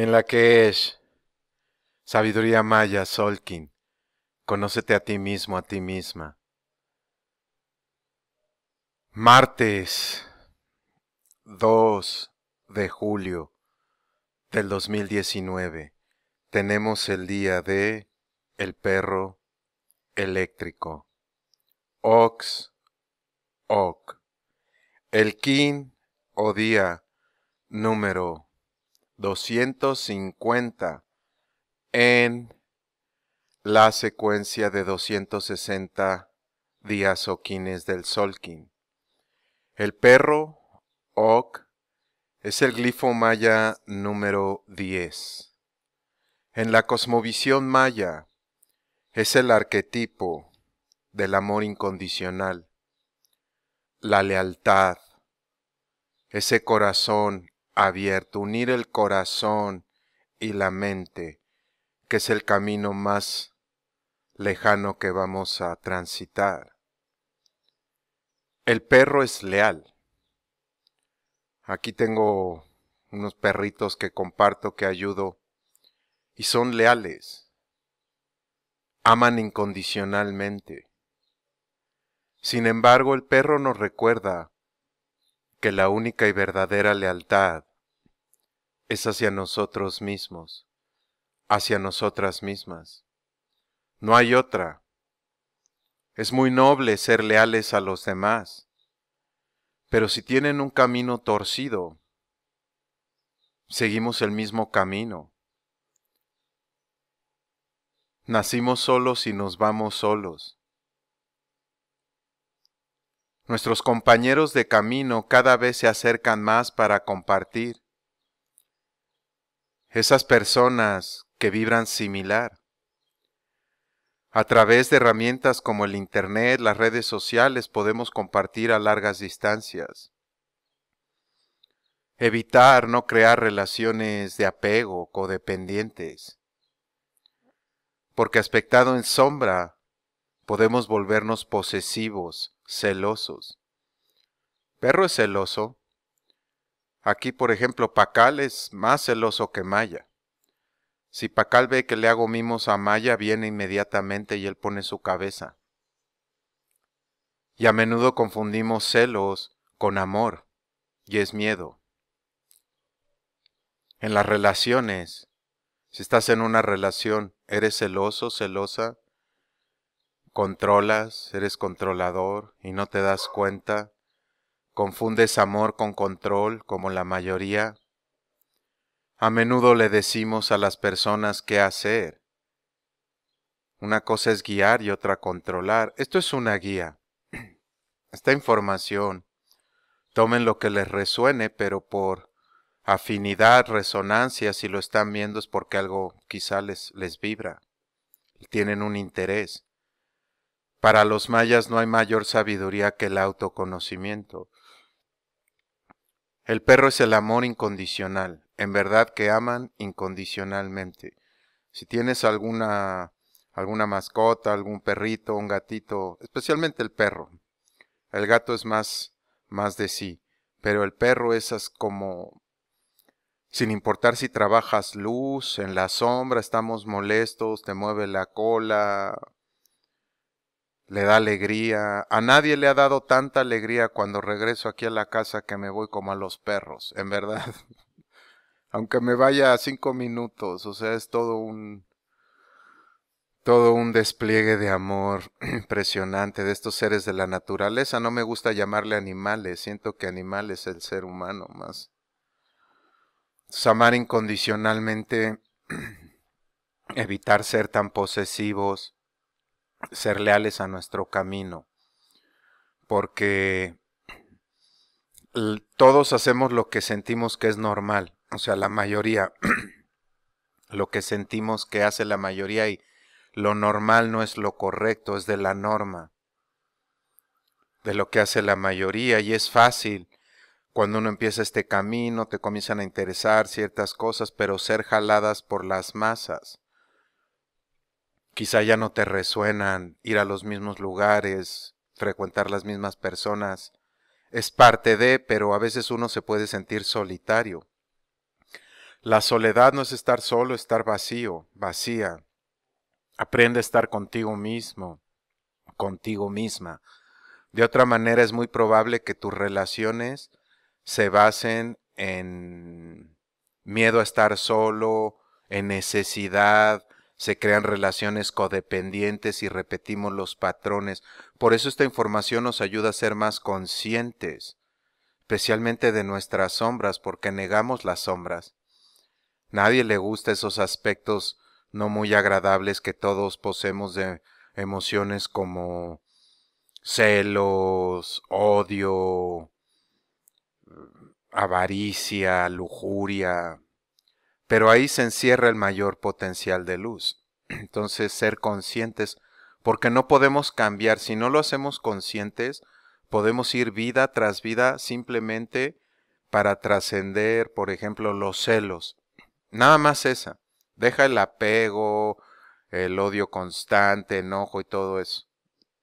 en la que es sabiduría maya, Solkin, conócete a ti mismo, a ti misma. Martes 2 de julio del 2019 tenemos el día de el perro eléctrico. Ox, oc. El kin o día número 250 en la secuencia de 260 días o del Solkin. El perro, Ok, es el glifo maya número 10. En la cosmovisión maya, es el arquetipo del amor incondicional, la lealtad, ese corazón abierto, unir el corazón y la mente, que es el camino más lejano que vamos a transitar. El perro es leal. Aquí tengo unos perritos que comparto, que ayudo, y son leales. Aman incondicionalmente. Sin embargo, el perro nos recuerda que la única y verdadera lealtad es hacia nosotros mismos, hacia nosotras mismas. No hay otra. Es muy noble ser leales a los demás, pero si tienen un camino torcido, seguimos el mismo camino. Nacimos solos y nos vamos solos. Nuestros compañeros de camino cada vez se acercan más para compartir esas personas que vibran similar. A través de herramientas como el Internet, las redes sociales, podemos compartir a largas distancias. Evitar no crear relaciones de apego codependientes. Porque aspectado en sombra, podemos volvernos posesivos, celosos. Perro es celoso, Aquí, por ejemplo, Pacal es más celoso que Maya. Si Pacal ve que le hago mimos a Maya, viene inmediatamente y él pone su cabeza. Y a menudo confundimos celos con amor, y es miedo. En las relaciones, si estás en una relación, eres celoso, celosa, controlas, eres controlador y no te das cuenta, Confundes amor con control como la mayoría. A menudo le decimos a las personas qué hacer. Una cosa es guiar y otra controlar. Esto es una guía. Esta información, tomen lo que les resuene, pero por afinidad, resonancia, si lo están viendo es porque algo quizá les, les vibra. Tienen un interés. Para los mayas no hay mayor sabiduría que el autoconocimiento. El perro es el amor incondicional, en verdad que aman incondicionalmente. Si tienes alguna, alguna mascota, algún perrito, un gatito, especialmente el perro. El gato es más, más de sí, pero el perro es como sin importar si trabajas luz, en la sombra, estamos molestos, te mueve la cola, le da alegría. A nadie le ha dado tanta alegría cuando regreso aquí a la casa que me voy como a los perros, en verdad. Aunque me vaya a cinco minutos, o sea, es todo un todo un despliegue de amor impresionante de estos seres de la naturaleza. No me gusta llamarle animales, siento que animal es el ser humano más. Pues amar incondicionalmente, evitar ser tan posesivos, ser leales a nuestro camino, porque todos hacemos lo que sentimos que es normal, o sea, la mayoría, lo que sentimos que hace la mayoría y lo normal no es lo correcto, es de la norma, de lo que hace la mayoría y es fácil. Cuando uno empieza este camino, te comienzan a interesar ciertas cosas, pero ser jaladas por las masas Quizá ya no te resuenan ir a los mismos lugares, frecuentar las mismas personas. Es parte de, pero a veces uno se puede sentir solitario. La soledad no es estar solo, estar vacío, vacía. Aprende a estar contigo mismo, contigo misma. De otra manera es muy probable que tus relaciones se basen en miedo a estar solo, en necesidad, se crean relaciones codependientes y repetimos los patrones. Por eso esta información nos ayuda a ser más conscientes, especialmente de nuestras sombras, porque negamos las sombras. Nadie le gusta esos aspectos no muy agradables que todos poseemos de emociones como celos, odio, mm, avaricia, lujuria, pero ahí se encierra el mayor potencial de luz. Entonces, ser conscientes, porque no podemos cambiar. Si no lo hacemos conscientes, podemos ir vida tras vida simplemente para trascender, por ejemplo, los celos. Nada más esa. Deja el apego, el odio constante, enojo y todo eso.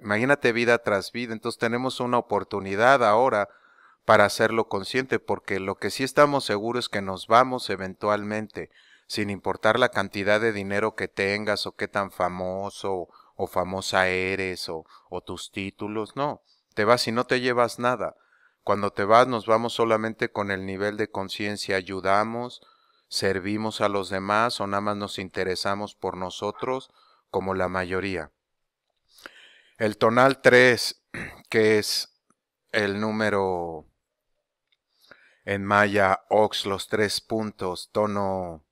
Imagínate vida tras vida. Entonces tenemos una oportunidad ahora para hacerlo consciente, porque lo que sí estamos seguros es que nos vamos eventualmente, sin importar la cantidad de dinero que tengas o qué tan famoso o famosa eres o, tus títulos, no, te vas y no te llevas nada. Cuando te vas nos vamos solamente con el nivel de conciencia, ayudamos, servimos a los demás o nada más nos interesamos por nosotros como la mayoría. El tonal 3, que es el número en maya ox los tres puntos, tono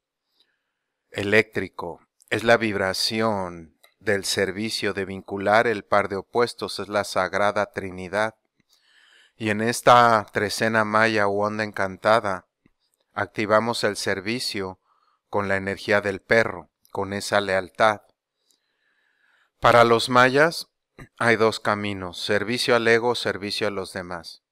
eléctrico. Es la vibración del servicio de vincular el par de opuestos, es la Sagrada Trinidad. Y en esta trecena maya o onda encantada, activamos el servicio con la energía del perro, con esa lealtad. Para los mayas hay dos caminos, servicio al ego, servicio a los demás.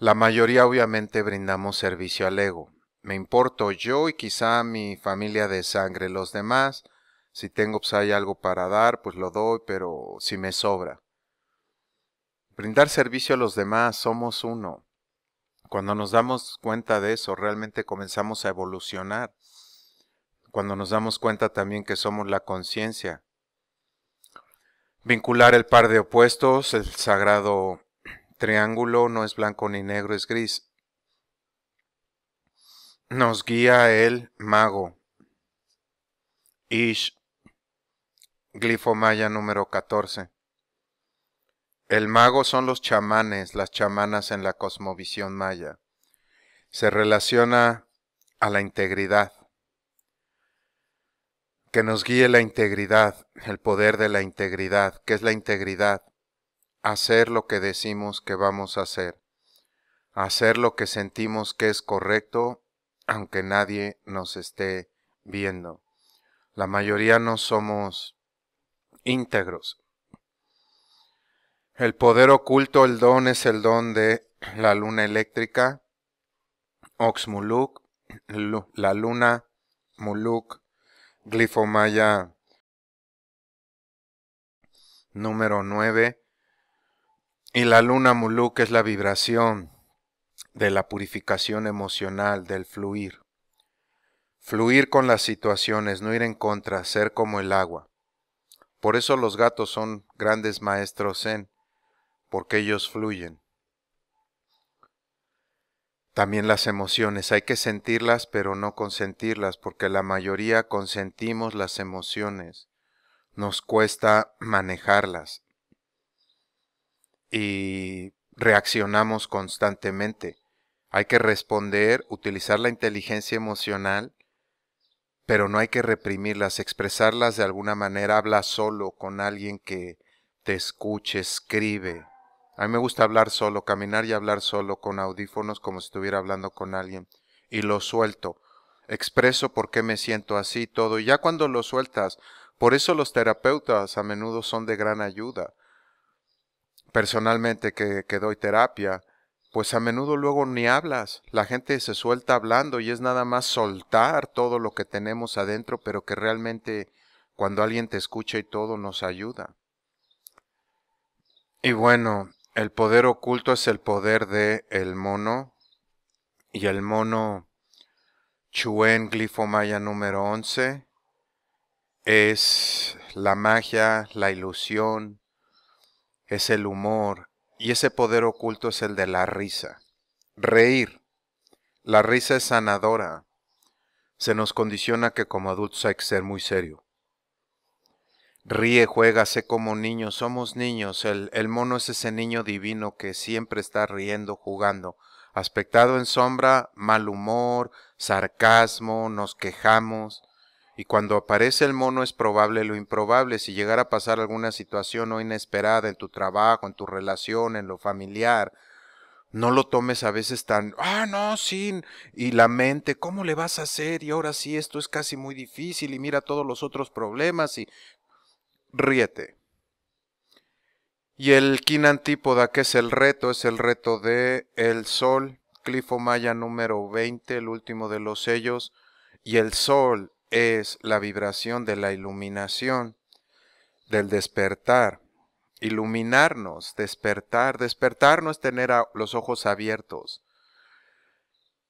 La mayoría obviamente brindamos servicio al ego. Me importo yo y quizá mi familia de sangre, los demás. Si tengo pues hay algo para dar, pues lo doy, pero si me sobra. Brindar servicio a los demás, somos uno. Cuando nos damos cuenta de eso, realmente comenzamos a evolucionar. Cuando nos damos cuenta también que somos la conciencia. Vincular el par de opuestos, el sagrado triángulo no es blanco ni negro, es gris. Nos guía el mago. Ish, glifo maya número 14. El mago son los chamanes, las chamanas en la cosmovisión maya. Se relaciona a la integridad. Que nos guíe la integridad, el poder de la integridad. ¿Qué es la integridad? hacer lo que decimos que vamos a hacer, hacer lo que sentimos que es correcto, aunque nadie nos esté viendo. La mayoría no somos íntegros. El poder oculto, el don es el don de la luna eléctrica, Oxmuluk, la luna, Muluk, glifomaya número 9, y la luna mulú, es la vibración de la purificación emocional, del fluir. Fluir con las situaciones, no ir en contra, ser como el agua. Por eso los gatos son grandes maestros en, porque ellos fluyen. También las emociones, hay que sentirlas pero no consentirlas, porque la mayoría consentimos las emociones, nos cuesta manejarlas y reaccionamos constantemente. Hay que responder, utilizar la inteligencia emocional, pero no hay que reprimirlas, expresarlas de alguna manera. Habla solo con alguien que te escuche, escribe. A mí me gusta hablar solo, caminar y hablar solo con audífonos como si estuviera hablando con alguien. Y lo suelto. Expreso por qué me siento así, todo. Y ya cuando lo sueltas, por eso los terapeutas a menudo son de gran ayuda personalmente que, doy terapia, pues a menudo luego ni hablas, la gente se suelta hablando y es nada más soltar todo lo que tenemos adentro, pero que realmente cuando alguien te escucha y todo nos ayuda. Y bueno, el poder oculto es el poder de el mono y el mono Chuen glifo maya número 11 es la magia, la ilusión, es el humor y ese poder oculto es el de la risa. Reír. La risa es sanadora. Se nos condiciona que como adultos hay que ser muy serio. Ríe, juega, sé como niño, somos niños. El, el mono es ese niño divino que siempre está riendo, jugando aspectado en sombra, mal humor, sarcasmo, nos quejamos. Y cuando aparece el mono es probable lo improbable. Si llegara a pasar alguna situación no inesperada en tu trabajo, en tu relación, en lo familiar, no lo tomes a veces tan, ah, no, sin, y la mente, ¿cómo le vas a hacer? Y ahora sí, esto es casi muy difícil y mira todos los otros problemas y ríete. Y el quinantípoda, que es el reto, es el reto de el sol, Clifo Maya número 20, el último de los sellos, y el sol es la vibración de la iluminación, del despertar, iluminarnos, despertar. Despertar no es tener los ojos abiertos.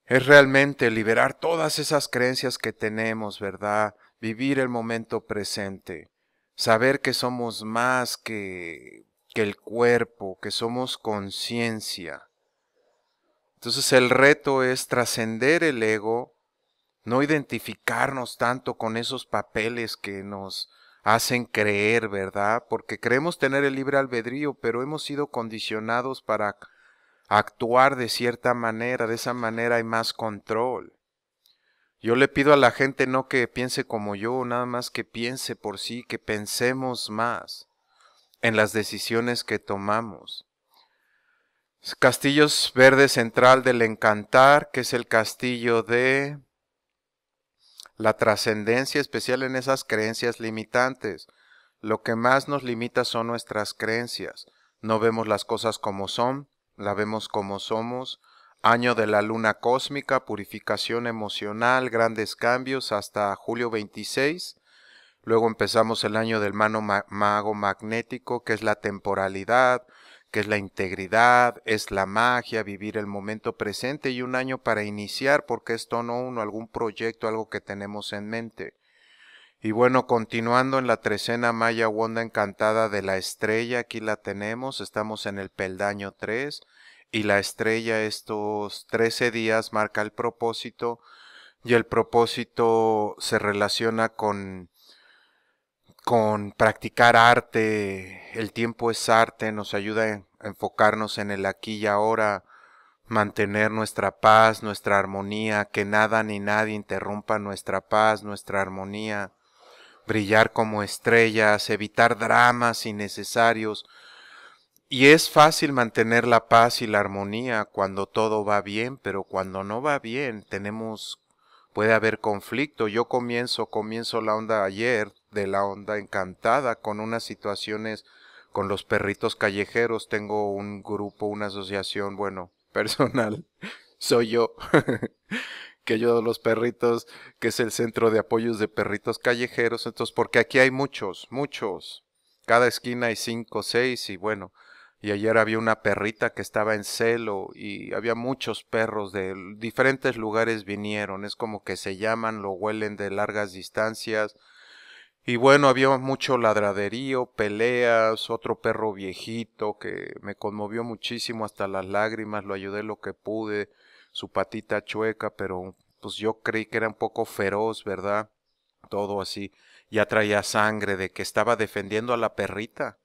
Es realmente liberar todas esas creencias que tenemos, ¿verdad? Vivir el momento presente. Saber que somos más que, que el cuerpo, que somos conciencia. Entonces el reto es trascender el ego no identificarnos tanto con esos papeles que nos hacen creer, ¿verdad? Porque creemos tener el libre albedrío, pero hemos sido condicionados para actuar de cierta manera, de esa manera hay más control. Yo le pido a la gente no que piense como yo, nada más que piense por sí, que pensemos más en las decisiones que tomamos. Castillos Verde Central del Encantar, que es el castillo de la trascendencia especial en esas creencias limitantes. Lo que más nos limita son nuestras creencias. No vemos las cosas como son, la vemos como somos. Año de la luna cósmica, purificación emocional, grandes cambios hasta julio 26. Luego empezamos el año del mano mago magnético, que es la temporalidad, que es la integridad, es la magia, vivir el momento presente y un año para iniciar, porque es tono uno, algún proyecto, algo que tenemos en mente. Y bueno, continuando en la trecena Maya Wanda Encantada de la Estrella, aquí la tenemos, estamos en el peldaño 3 y la estrella estos 13 días marca el propósito y el propósito se relaciona con con practicar arte, el tiempo es arte, nos ayuda a enfocarnos en el aquí y ahora, mantener nuestra paz, nuestra armonía, que nada ni nadie interrumpa nuestra paz, nuestra armonía, brillar como estrellas, evitar dramas innecesarios. Y es fácil mantener la paz y la armonía cuando todo va bien, pero cuando no va bien tenemos puede haber conflicto. Yo comienzo, comienzo la onda ayer de la onda encantada con unas situaciones con los perritos callejeros. Tengo un grupo, una asociación, bueno, personal, soy yo, que yo los perritos, que es el centro de apoyos de perritos callejeros. Entonces, porque aquí hay muchos, muchos. Cada esquina hay cinco, seis y bueno. Y ayer había una perrita que estaba en celo y había muchos perros de diferentes lugares vinieron. Es como que se llaman, lo huelen de largas distancias y bueno, había mucho ladraderío, peleas, otro perro viejito que me conmovió muchísimo hasta las lágrimas, lo ayudé lo que pude, su patita chueca, pero pues yo creí que era un poco feroz, ¿verdad? Todo así. Ya traía sangre de que estaba defendiendo a la perrita.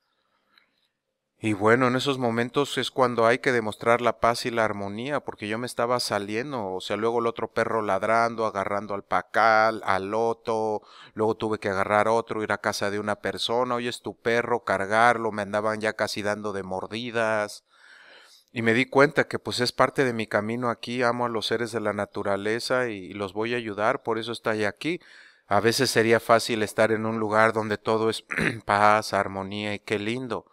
Y bueno, en esos momentos es cuando hay que demostrar la paz y la armonía, porque yo me estaba saliendo, o sea, luego el otro perro ladrando, agarrando al pacal, al loto, luego tuve que agarrar otro, ir a casa de una persona, oye, es tu perro, cargarlo, me andaban ya casi dando de mordidas. Y me di cuenta que pues es parte de mi camino aquí, amo a los seres de la naturaleza y los voy a ayudar, por eso estoy aquí. A veces sería fácil estar en un lugar donde todo es paz, armonía y qué lindo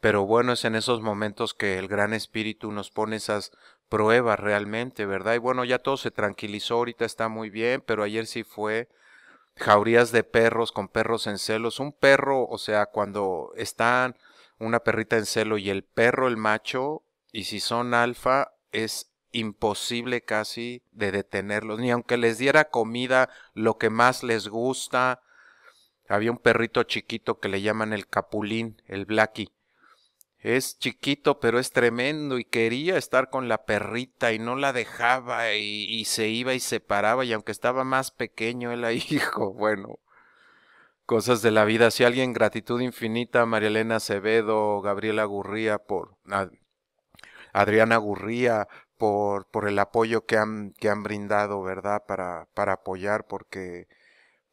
pero bueno, es en esos momentos que el Gran Espíritu nos pone esas pruebas realmente, ¿verdad? Y bueno, ya todo se tranquilizó, ahorita está muy bien, pero ayer sí fue jaurías de perros con perros en celos. Un perro, o sea, cuando están una perrita en celo y el perro, el macho, y si son alfa, es imposible casi de detenerlos, ni aunque les diera comida, lo que más les gusta. Había un perrito chiquito que le llaman el capulín, el blacky es chiquito pero es tremendo y quería estar con la perrita y no la dejaba y, se iba y se paraba y aunque estaba más pequeño él ahí, hijo, bueno, cosas de la vida. Si alguien, gratitud infinita, María Elena Acevedo, Gabriela Gurría, por Adriana Gurría, por, por el apoyo que han, que han brindado, ¿verdad? Para, para apoyar, porque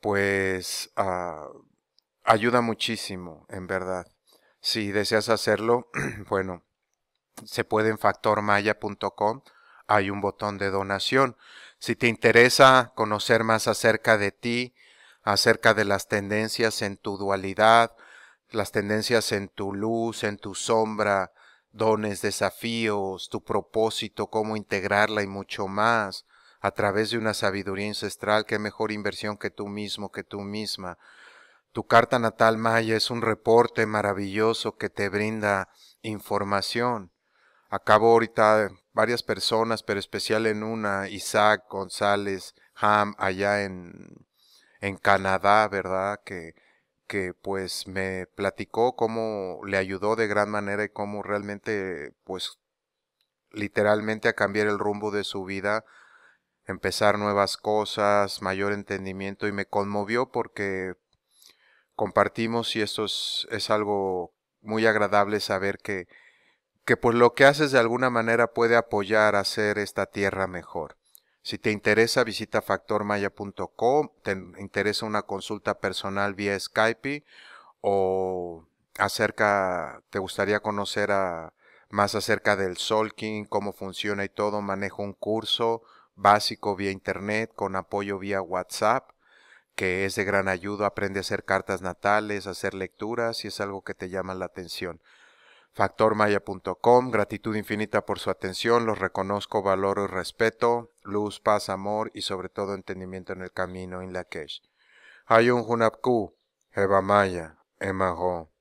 pues ah, ayuda muchísimo, en verdad. Si deseas hacerlo, bueno, se puede en factormaya.com, hay un botón de donación. Si te interesa conocer más acerca de ti, acerca de las tendencias en tu dualidad, las tendencias en tu luz, en tu sombra, dones, desafíos, tu propósito, cómo integrarla y mucho más, a través de una sabiduría ancestral, qué mejor inversión que tú mismo, que tú misma. Tu carta natal Maya es un reporte maravilloso que te brinda información. Acabo ahorita eh, varias personas, pero especial en una, Isaac González Ham, allá en, en Canadá, ¿verdad? Que, que pues me platicó cómo le ayudó de gran manera y cómo realmente, pues literalmente a cambiar el rumbo de su vida, empezar nuevas cosas, mayor entendimiento y me conmovió porque compartimos y esto es, algo muy agradable saber que, que pues lo que haces de alguna manera puede apoyar a hacer esta tierra mejor. Si te interesa, visita factormaya.com, te interesa una consulta personal vía Skype o acerca, te gustaría conocer más acerca del Solking, cómo funciona y todo, manejo un curso básico vía internet con apoyo vía WhatsApp que es de gran ayuda, aprende a hacer cartas natales, a hacer lecturas, si es algo que te llama la atención. Factormaya.com, gratitud infinita por su atención, los reconozco, valoro y respeto, luz, paz, amor y sobre todo entendimiento en el camino en la Kesh. un Hunapku, Eva Maya, emago